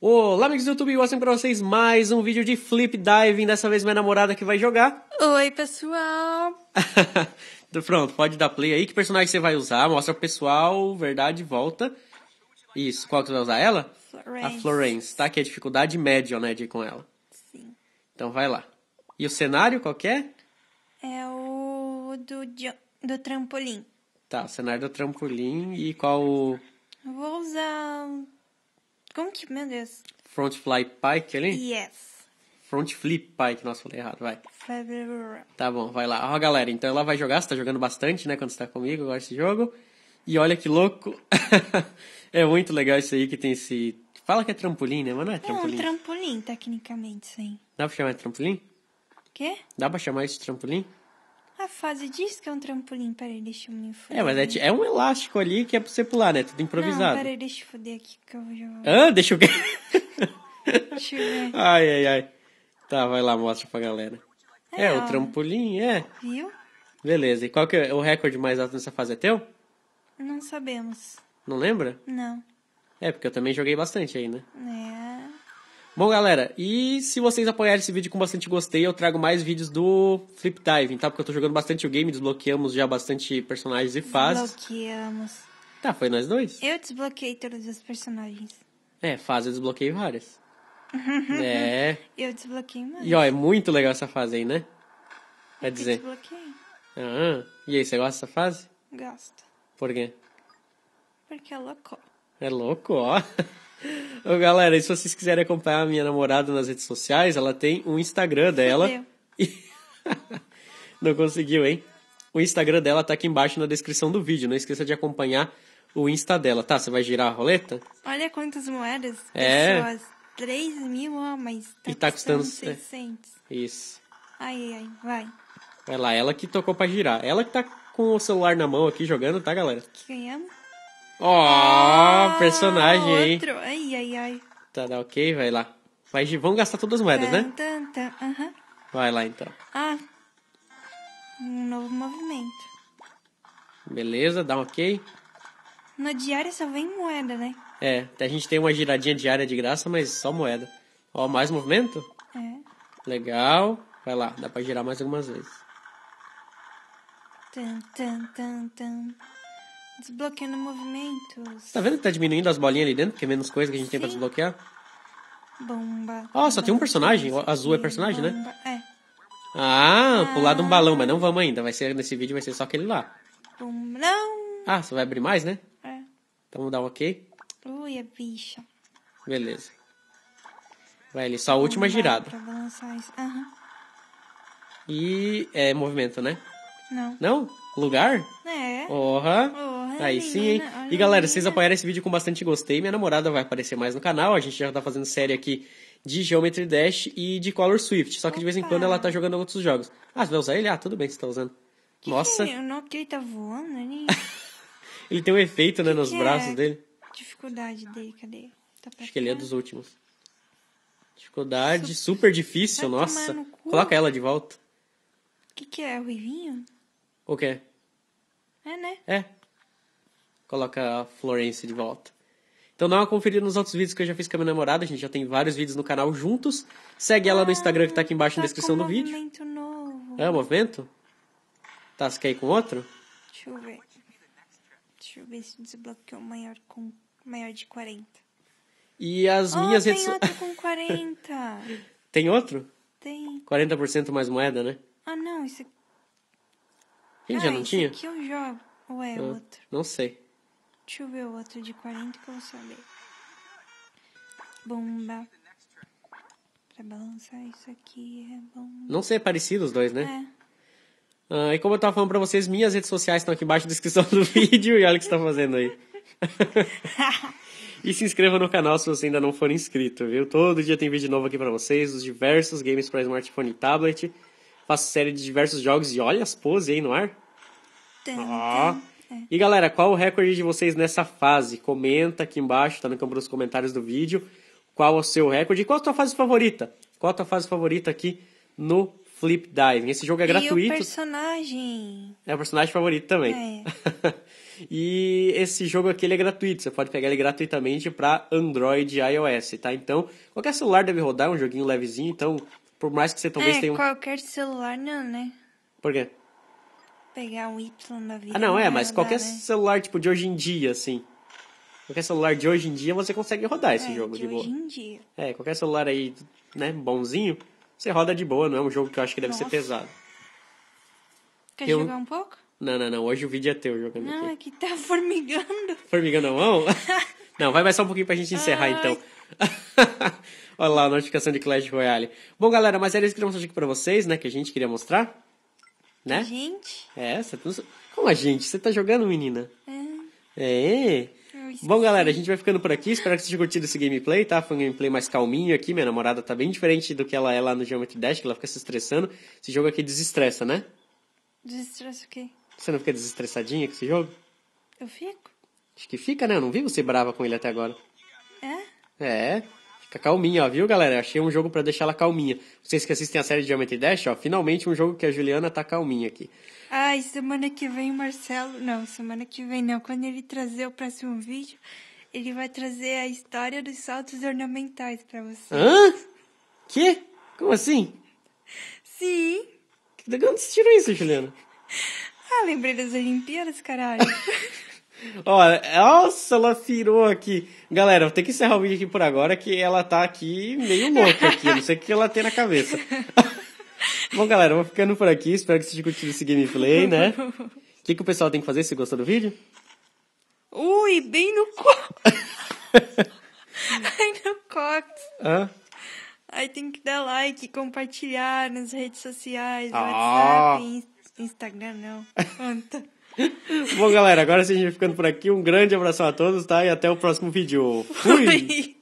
Olá, amigos do YouTube, awesome pra vocês mais um vídeo de flip diving, dessa vez minha namorada que vai jogar. Oi, pessoal! Então, pronto, pode dar play aí, que personagem você vai usar, mostra pro pessoal, verdade, volta. Isso, qual que você vai usar? Ela? Florence. A Florence, tá? Que é dificuldade média, né, de ir com ela. Sim. Então vai lá. E o cenário, qual que é? É o do, do trampolim. Tá, o cenário do trampolim e qual... o? vou usar como que, meu Deus? Front Fly Pike ali? Yes. Front Flip Pike, nossa, falei errado, vai. Tá bom, vai lá. Ó, galera, então ela vai jogar, você tá jogando bastante, né, quando você tá comigo, eu gosto desse jogo. E olha que louco. é muito legal isso aí que tem esse. Fala que é trampolim, né? Mas não é trampolim. É um trampolim, tecnicamente, sim. Dá pra chamar de trampolim? Quê? Dá pra chamar isso de trampolim? A fase diz que é um trampolim. Peraí, deixa eu me fuder. É, mas é, é, um elástico ali que é pra você pular, né? Tudo improvisado. Não, peraí, deixa eu foder aqui que eu vou jogar. Ah, deixa eu... deixa eu ver. Ai, ai, ai. Tá, vai lá, mostra pra galera. É, é o trampolim, é. Viu? Beleza, e qual que é o recorde mais alto nessa fase? É teu? Não sabemos. Não lembra? Não. É, porque eu também joguei bastante aí, né? É, Bom, galera, e se vocês apoiarem esse vídeo com bastante gostei, eu trago mais vídeos do Flip Diving, tá? Porque eu tô jogando bastante o game, desbloqueamos já bastante personagens e fases. Desbloqueamos. Tá, foi nós dois. Eu desbloqueei todos os personagens. É, fase eu desbloqueei várias. é. Eu desbloqueei mais. E ó, é muito legal essa fase aí, né? Quer é Eu Desbloqueei. Ah, e aí, você gosta dessa fase? Gosto. Por quê? Porque é louco. É louco, ó. Ô, galera, e se vocês quiserem acompanhar a minha namorada nas redes sociais, ela tem um Instagram dela. não conseguiu, hein? O Instagram dela tá aqui embaixo na descrição do vídeo. Não esqueça de acompanhar o Insta dela. Tá, você vai girar a roleta? Olha quantas moedas. É. Pessoas. 3 mil, ó, mas tá, e tá custando, custando 600. É. Isso. Aí, aí, vai. Vai lá, ela que tocou pra girar. Ela que tá com o celular na mão aqui jogando, tá, galera? Que ganhamos? Ó, oh, personagem aí. Outro. Ai, ai, ai. Tá, dá ok, vai lá. Vai, vamos gastar todas as moedas, né? Tan, tan, uh Vai lá então. Ah, um novo movimento. Beleza, dá um ok. Na diária só vem moeda, né? É, a gente tem uma giradinha diária de graça, mas só moeda. Ó, mais movimento? É. Legal. Vai lá, dá pra girar mais algumas vezes. Tan, tan, tan, Desbloqueando movimentos. Tá vendo que tá diminuindo as bolinhas ali dentro? Porque é menos coisa que a gente Sim. tem pra desbloquear. Bomba. Ó, oh, ah, só tem um personagem. O azul é personagem, né? bomba. né? É. Ah, ah, pular de um balão, mas não vamos ainda. Vai ser, nesse vídeo vai ser só aquele lá. Não. Ah, você vai abrir mais, né? É. Então vamos dar um ok. Ui, a é bicha. Beleza. Vai ali, só a última girada. Pra balançar isso. Uhum. E é movimento, né? Não. Lugar? É. Porra. Aí é sim, hein? Né? E galera, vocês apoiaram esse vídeo com bastante gostei, minha namorada vai aparecer mais no canal. A gente já tá fazendo série aqui de Geometry Dash e de Color Swift. Só que Opa. de vez em quando ela tá jogando outros jogos. Ah, você vai usar ele? Ah, tudo bem, você tá usando. Que Nossa. É? Que Não, porque ele tá voando né? ele tem um efeito, né, que nos é? braços é? dele. Dificuldade dele, cadê? Tá Acho que ele é dos últimos. Dificuldade, super, super difícil, vai nossa. Coloca ela de volta. O que, que é? O Rivinho? O quê? É, né? É. Coloca a Florence de volta. Então dá uma conferida nos outros vídeos que eu já fiz com a minha namorada. A gente já tem vários vídeos no canal juntos. Segue ah, ela no Instagram que tá aqui embaixo tá na descrição do vídeo. Movimento novo. É, movimento? Tá, você quer ir com outro? Deixa eu ver. Deixa eu ver se desbloqueou maior, com, maior de 40. E as oh, minhas tem redes... outro com 40. tem outro? Tem. 40% mais moeda, né? Ah, não. Isso é Ih, ah, já não esse tinha? aqui eu jogo. Ou é Não, ah, outro? não sei. Deixa eu ver o outro de 40 que eu vou saber. Bomba. Pra balançar isso aqui é bomba. Não sei, é parecido os dois, né? É. Ah, e como eu tava falando pra vocês, minhas redes sociais estão aqui embaixo na descrição do vídeo e olha o que você tá fazendo aí. e se inscreva no canal se você ainda não for inscrito, viu? Todo dia tem vídeo novo aqui pra vocês, os diversos games para smartphone e tablet. Faço série de diversos jogos e olha as poses aí no ar. É. E galera, qual o recorde de vocês nessa fase? Comenta aqui embaixo, tá no campo dos comentários do vídeo. Qual o seu recorde? qual a tua fase favorita? Qual a tua fase favorita aqui no Flip Diving? Esse jogo é gratuito. E o personagem. É o personagem favorito também. É. e esse jogo aqui ele é gratuito, você pode pegar ele gratuitamente para Android e iOS, tá? Então, qualquer celular deve rodar, é um joguinho levezinho, então, por mais que você talvez é, tenha qualquer celular não, né? Por quê? pegar um Y na vida. Ah, não, é, mas qualquer né? celular, tipo, de hoje em dia, assim. Qualquer celular de hoje em dia você consegue rodar esse é, jogo de, de boa. Hoje em dia. É, qualquer celular aí, né, bonzinho, você roda de boa, não é um jogo que eu acho que deve Nossa. ser pesado. Quer eu... jogar um pouco? Não, não, não. Hoje o vídeo é teu jogando. Não, ah, aqui. aqui tá formigando. Formigando a mão? não, vai mais só um pouquinho pra gente encerrar Ai. então. Olha lá, a notificação de Clash Royale. Bom, galera, mas era isso que nós aqui pra vocês, né? Que a gente queria mostrar. Né? Gente? É, você tá... Como a gente? Você tá jogando, menina? É. É. Bom, galera, a gente vai ficando por aqui. Espero que vocês tenham curtido esse gameplay, tá? Foi um gameplay mais calminho aqui. Minha namorada tá bem diferente do que ela é lá no Geometry Dash, que ela fica se estressando. Esse jogo aqui desestressa, né? Desestressa o quê? Você não fica desestressadinha com esse jogo? Eu fico. Acho que fica, né? Eu não vi você brava com ele até agora. É? É. Fica calminha, ó, viu, galera? Achei um jogo para deixar ela calminha. Vocês que assistem a série de Geometry Dash, ó, finalmente um jogo que a Juliana tá calminha aqui. Ai, semana que vem o Marcelo. Não, semana que vem não. Quando ele trazer o próximo vídeo, ele vai trazer a história dos saltos ornamentais para você. Hã? Que? Como assim? Sim. De onde você tirou isso, Juliana? Ah, lembrei das Olimpíadas, caralho. Olha, nossa, ela virou aqui. Galera, vou ter que encerrar o vídeo aqui por agora, que ela tá aqui meio louca aqui. Não sei o que ela tem na cabeça. Bom, galera, vou ficando por aqui. Espero que vocês tenham curtido esse gameplay, né? O que, que o pessoal tem que fazer se gostou do vídeo? Ui, bem no co, Ai, no cox. Hã? Aí tem que dar like, compartilhar nas redes sociais, ah. WhatsApp, Instagram, não. Conta. Bom, galera, agora a gente vai ficando por aqui. Um grande abraço a todos, tá? E até o próximo vídeo. Fui!